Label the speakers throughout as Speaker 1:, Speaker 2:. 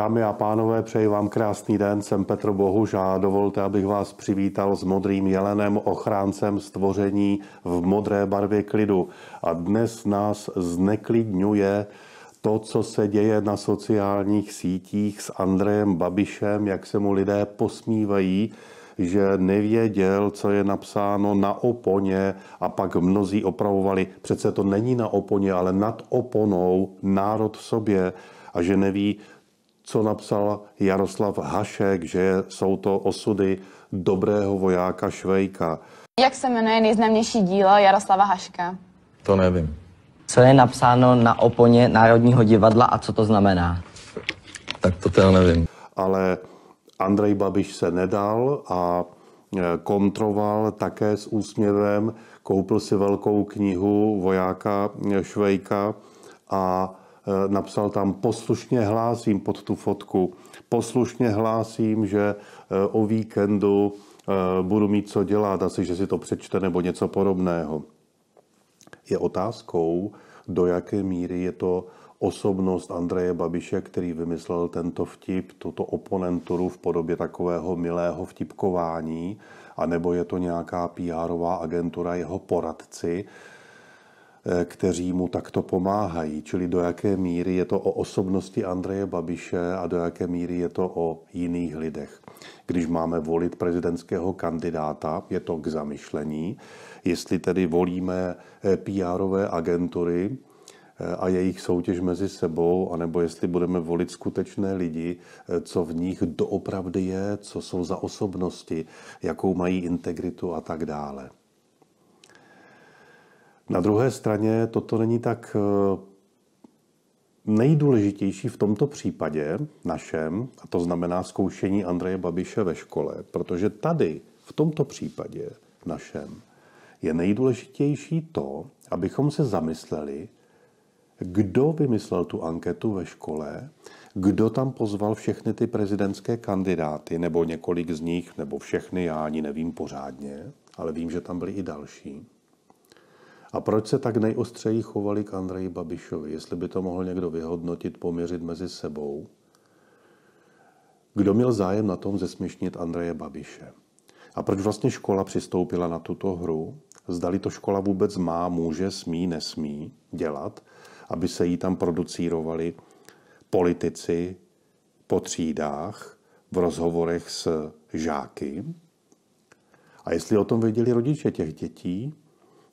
Speaker 1: Dámy a pánové, přeji vám krásný den, jsem Petr Bohuž a dovolte, abych vás přivítal s modrým jelenem, ochráncem stvoření v modré barvě klidu. A dnes nás zneklidňuje to, co se děje na sociálních sítích s Andrejem Babišem, jak se mu lidé posmívají, že nevěděl, co je napsáno na oponě a pak mnozí opravovali, přece to není na oponě, ale nad oponou, národ v sobě a že neví, co napsal Jaroslav Hašek, že jsou to osudy dobrého vojáka Švejka. Jak se jmenuje nejznámější dílo Jaroslava Haška? To nevím. Co je napsáno na oponě Národního divadla a co to znamená? Tak to teda nevím. Ale Andrej Babiš se nedal a e, kontroval také s úsměvem, koupil si velkou knihu vojáka e, Švejka a Eh, napsal tam poslušně hlásím pod tu fotku, poslušně hlásím, že eh, o víkendu eh, budu mít co dělat, asi že si to přečte nebo něco podobného. Je otázkou, do jaké míry je to osobnost Andreje Babiše, který vymyslel tento vtip, tuto oponenturu v podobě takového milého vtipkování, anebo je to nějaká pr agentura jeho poradci, Eh, kteří mu takto pomáhají. Čili do jaké míry je to o osobnosti Andreje Babiše a do jaké míry je to o jiných lidech. Když máme volit prezidentského kandidáta, je to k zamyšlení. Jestli tedy volíme eh, pr agentury, eh, a jejich soutěž mezi sebou, anebo jestli budeme volit skutečné lidi, co v nich doopravdy je, co jsou za osobnosti, jakou mají integritu a tak dále. Na druhé straně toto není tak eh, nejdůležitější v tomto případě našem, a to znamená zkoušení Andreje Babiše ve škole, protože tady, v tomto případě našem, je nejdůležitější to, abychom se zamysleli, kdo vymyslel tu anketu ve škole, kdo tam pozval všechny ty prezidentské kandidáty, nebo několik z nich, nebo všechny, já ani nevím pořádně, ale vím, že tam byli i další. A proč se tak nejostřeji chovali k Andreji Babišovi? Jestli by to mohl někdo vyhodnotit, poměřit mezi sebou? Kdo měl zájem na tom zesměšnit Andreje Babiše? A proč vlastně škola přistoupila na tuto hru? Zdali to škola vůbec má, může, smí, nesmí dělat, aby se jí tam producírovali politici po třídách v rozhovorech s žáky. A jestli o tom věděli rodiče těch dětí,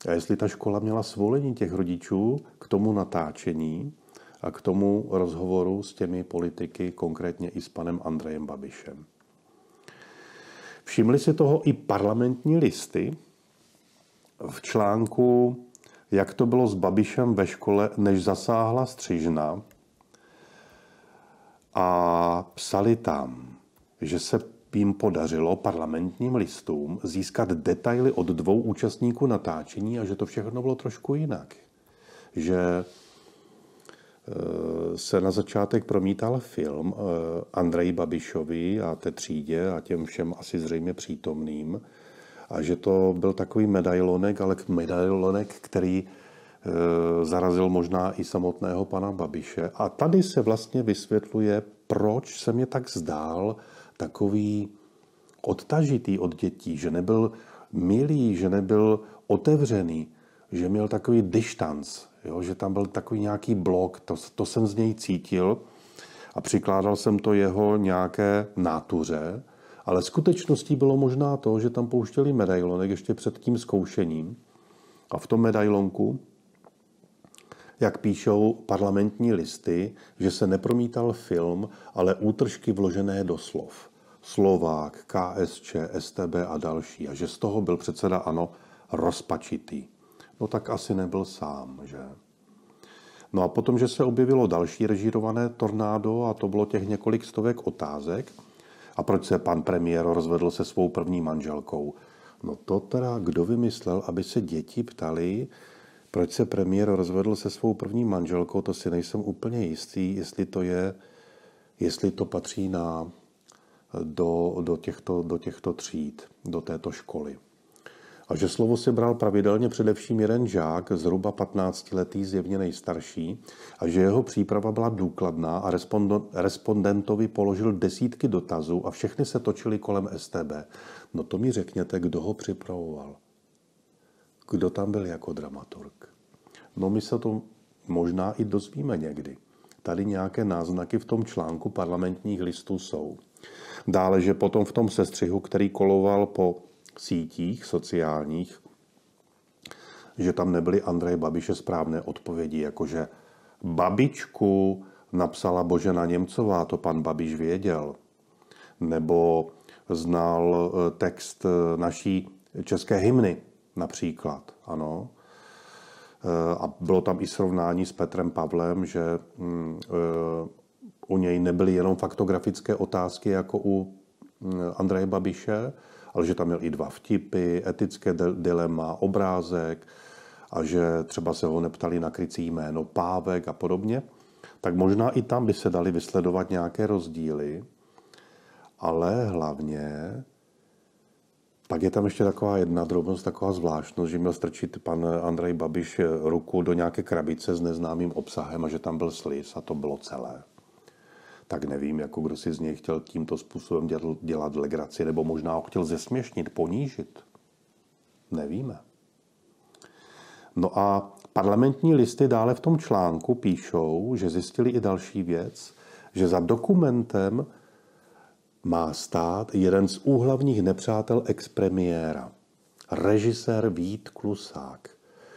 Speaker 1: a jestli ta škola měla svolení těch rodičů k tomu natáčení a k tomu rozhovoru s těmi politiky, konkrétně i s panem Andrejem Babišem. Všimli si toho i parlamentní listy v článku Jak to bylo s Babišem ve škole, než zasáhla střižna. A psali tam, že se jim podařilo parlamentním listům získat detaily od dvou účastníků natáčení a že to všechno bylo trošku jinak. Že eh, se na začátek promítal film eh, Andreji Babišovi a té třídě a těm všem asi zřejmě přítomným a že to byl takový medailonek, ale medailonek, který eh, zarazil možná i samotného pana Babiše. A tady se vlastně vysvětluje, proč se mě tak zdál, takový odtažitý od dětí, že nebyl milý, že nebyl otevřený, že měl takový distanc, jo, že tam byl takový nějaký blok, to, to jsem z něj cítil a přikládal jsem to jeho nějaké nátuře, ale skutečností bylo možná to, že tam pouštěli medailonek ještě před tím zkoušením a v tom medailonku jak píšou parlamentní listy, že se nepromítal film, ale útržky vložené do slov. Slovák, KSČ, STB a další. A že z toho byl předseda ANO rozpačitý. No tak asi nebyl sám, že? No a potom, že se objevilo další režírované tornádo a to bylo těch několik stovek otázek. A proč se pan premiér rozvedl se svou první manželkou? No to teda kdo vymyslel, aby se děti ptali, proč se premiér rozvedl se svou první manželkou, to si nejsem úplně jistý, jestli to je, jestli to patří na, do, do, těchto, do těchto tříd, do této školy. A že slovo si bral pravidelně především jeden žák, zhruba 15-letý, zjevně nejstarší, a že jeho příprava byla důkladná a respondentovi položil desítky dotazů a všechny se točily kolem STB. No to mi řekněte, kdo ho připravoval kdo tam byl jako dramaturg. No my se to možná i dozvíme někdy. Tady nějaké náznaky v tom článku parlamentních listů jsou. Dále, že potom v tom sestřihu, který koloval po sítích sociálních, že tam nebyly Andrej Babiše správné odpovědi, jakože babičku napsala Božena Němcová, to pan Babiš věděl. Nebo znal eh, text eh, naší české hymny, například, ano. Eh, a bylo tam i srovnání s Petrem Pavlem, že mm, eh, u něj nebyly jenom faktografické otázky jako u mm, Andreje Babiše, ale že tam měl i dva vtipy, etické dilema, obrázek a že třeba se ho neptali na krycí jméno Pávek a podobně, tak možná i tam by se dali vysledovat nějaké rozdíly, ale hlavně pak je tam ještě taková jedna drobnost, taková zvláštnost, že měl strčit pan Andrej Babiš ruku do nějaké krabice s neznámým obsahem a že tam byl sliz a to bylo celé. Tak nevím, jako kdo si z něj chtěl tímto způsobem dělat legraci, nebo možná ho chtěl zesměšnit, ponížit. Nevíme. No a parlamentní listy dále v tom článku píšou, že zjistili i další věc, že za dokumentem má stát jeden z úhlavních nepřátel expremiéra, režisér Vít Klusák,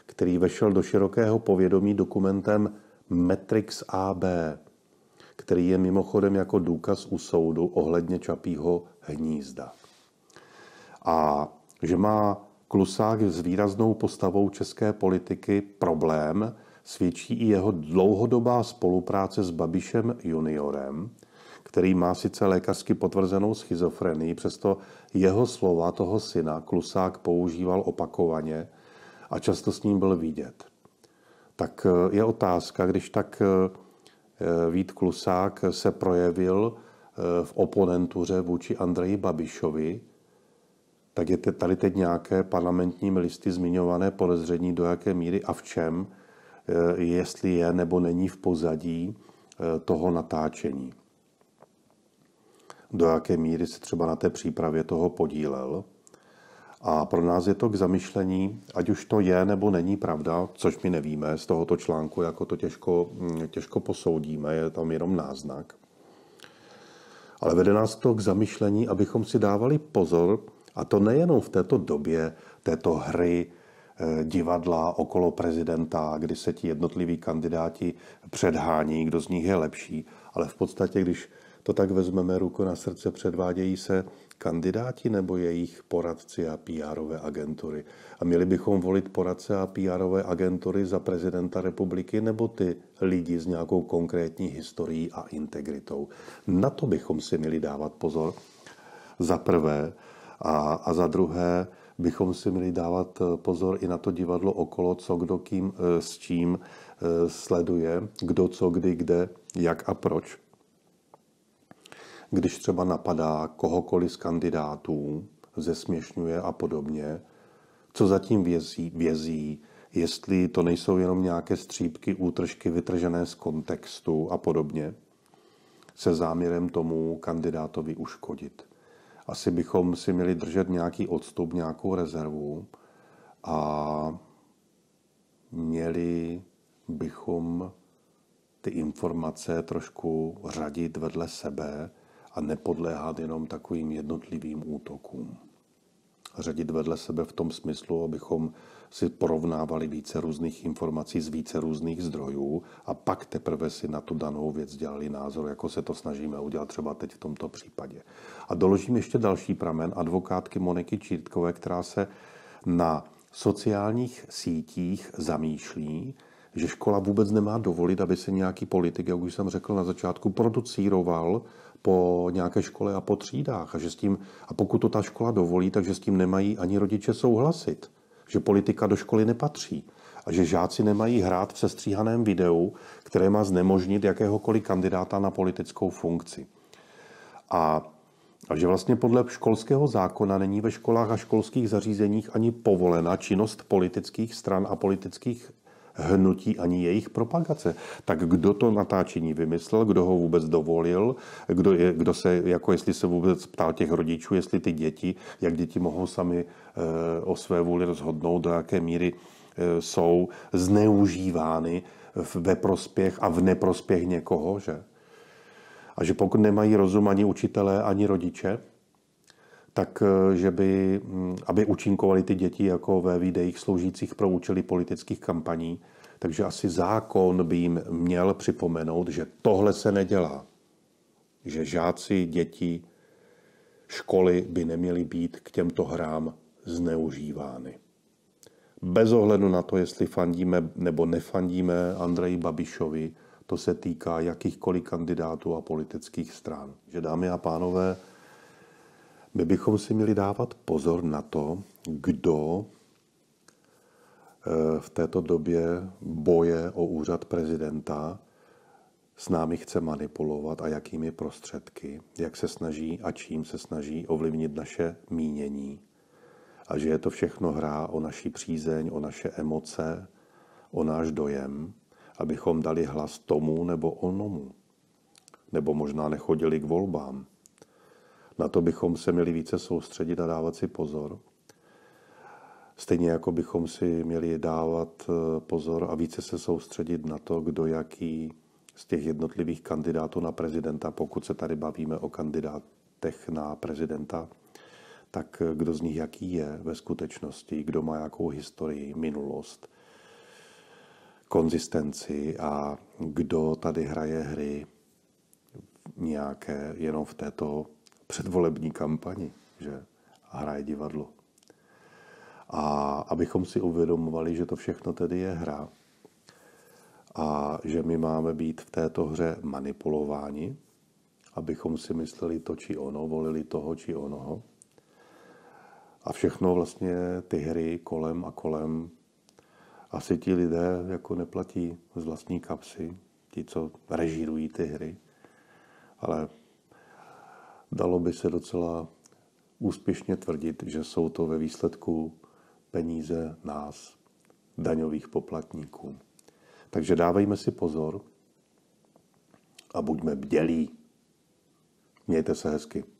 Speaker 1: který vešel do širokého povědomí dokumentem Matrix AB, který je mimochodem jako důkaz u soudu ohledně Čapího hnízda. A že má Klusák s výraznou postavou české politiky problém, svědčí i jeho dlouhodobá spolupráce s Babišem juniorem – který má sice lékařsky potvrzenou schizofrenii, přesto jeho slova toho syna Klusák používal opakovaně a často s ním byl vidět. Tak eh, je otázka, když tak eh, eh, Vít Klusák se projevil v oponentuře vůči Andreji Babišovi, tak je tady teď nějaké parlamentními listy zmiňované podezření, do jaké míry a v čem, jestli je nebo není v pozadí toho natáčení do jaké míry se třeba na té přípravě toho podílel. A pro nás je to k zamyšlení, ať už to je nebo není pravda, což my nevíme z tohoto článku, jako to těžko, mm, těžko posoudíme, je tam jenom náznak. Ale vede nás to k zamyšlení, abychom si dávali pozor, a to nejenom v této době této hry eh, divadla okolo prezidenta, kdy se ti jednotliví kandidáti předhání, kdo z nich je lepší, ale v podstatě, když to tak vezmeme ruku na srdce, předvádějí se kandidáti nebo jejich poradci a pr agentury? A měli bychom volit poradce a pr agentury za prezidenta republiky nebo ty lidi s nějakou konkrétní historií a integritou? Na to bychom si měli dávat pozor. Za prvé a, a za druhé, bychom si měli dávat pozor i na to divadlo okolo, co kdo kým, eh, s čím eh, sleduje, kdo co kdy kde, jak a proč když třeba napadá kohokoliv z kandidátů, zesměšňuje a podobně, co zatím vězí, vězí, jestli to nejsou jenom nějaké střípky, útržky vytržené z kontextu a podobně, se záměrem tomu kandidátovi uškodit. Asi bychom si měli držet nějaký odstup, nějakou rezervu a měli bychom ty informace trošku řadit vedle sebe a nepodléhat jenom takovým jednotlivým útokům. Řadit vedle sebe v tom smyslu, abychom si porovnávali více různých informací z více různých zdrojů a pak teprve si na tu danou věc dělali názor, jako se to snažíme udělat třeba teď v tomto případě. A doložím ještě další pramen advokátky Moniky Čírtkové, která se na sociálních sítích zamýšlí, že škola vůbec nemá dovolit, aby se nějaký politik, jak už jsem řekl na začátku, producíroval po nějaké škole a po třídách. A, že s tím, a pokud to ta škola dovolí, takže s tím nemají ani rodiče souhlasit. Že politika do školy nepatří. A že žáci nemají hrát v sestříhaném videu, které má znemožnit jakéhokoliv kandidáta na politickou funkci. A a že vlastně podle školského zákona není ve školách a školských zařízeních ani povolena činnost politických stran a politických hnutí ani jejich propagace. Tak kdo to natáčení vymyslel, kdo ho vůbec dovolil, kdo, je, kdo se, jako jestli se vůbec ptal těch rodičů, jestli ty děti, jak děti mohou sami eh, o své vůli rozhodnout, do jaké míry eh, jsou zneužívány ve prospěch a v neprospěch někoho, že? A že pokud nemají rozum ani učitelé, ani rodiče, tak eh, že by, mm, aby účinkovali ty děti jako ve videích sloužících pro účely politických kampaní. Takže asi zákon by jim měl připomenout, že tohle se nedělá. Že žáci, děti, školy by neměly být k těmto hrám zneužívány. Bez ohledu na to, jestli fandíme nebo nefandíme Andreji Babišovi, to se týká jakýchkoliv kandidátů a politických stran. Že dámy a pánové, my bychom si měli dávat pozor na to, kdo eh, v této době boje o úřad prezidenta s námi chce manipulovat a jakými prostředky, jak se snaží a čím se snaží ovlivnit naše mínění. A že je to všechno hra o naší přízeň, o naše emoce, o náš dojem, abychom dali hlas tomu nebo onomu. Nebo možná nechodili k volbám na to bychom se měli více soustředit a dávat si pozor. Stejně jako bychom si měli dávat eh, pozor a více se soustředit na to, kdo jaký z těch jednotlivých kandidátů na prezidenta, pokud se tady bavíme o kandidátech na prezidenta, tak eh, kdo z nich jaký je ve skutečnosti, kdo má jakou historii, minulost, konzistenci a kdo tady hraje hry nějaké jenom v této předvolební kampani, že hraje divadlo. A abychom si uvědomovali, že to všechno tedy je hra a že my máme být v této hře manipulováni, abychom si mysleli to či ono, volili toho či onoho. A všechno vlastně ty hry kolem a kolem asi ti lidé jako neplatí z vlastní kapsy, ti, co režírují ty hry, ale dalo by se docela úspěšně tvrdit, že jsou to ve výsledku peníze nás, daňových poplatníků. Takže dávejme si pozor a buďme bdělí. Mějte se hezky.